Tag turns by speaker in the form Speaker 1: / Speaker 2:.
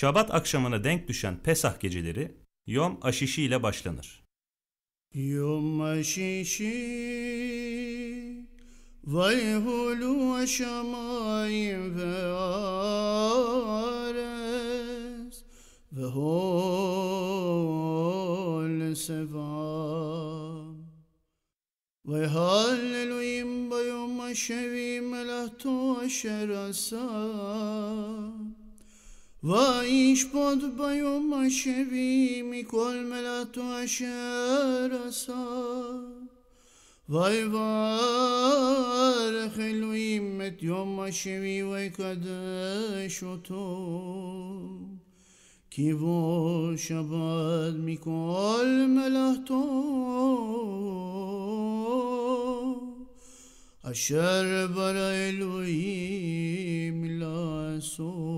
Speaker 1: Şabat akşamına denk düşen Pesah geceleri Yom Aşişi ile başlanır.
Speaker 2: Yom Aşişi Vay hulu aşamayim ve ares ve hol sevam Vay halleluyim bayom aşevim elahtu aşerasam וישפוט ביום השבי מכל מלאתו אשר עשה. ויברך אלוהים את יום השבי ויקדש אותו. כי בו שבת מכל מלאכתו. אשר ברא אלוהים
Speaker 1: לעשות.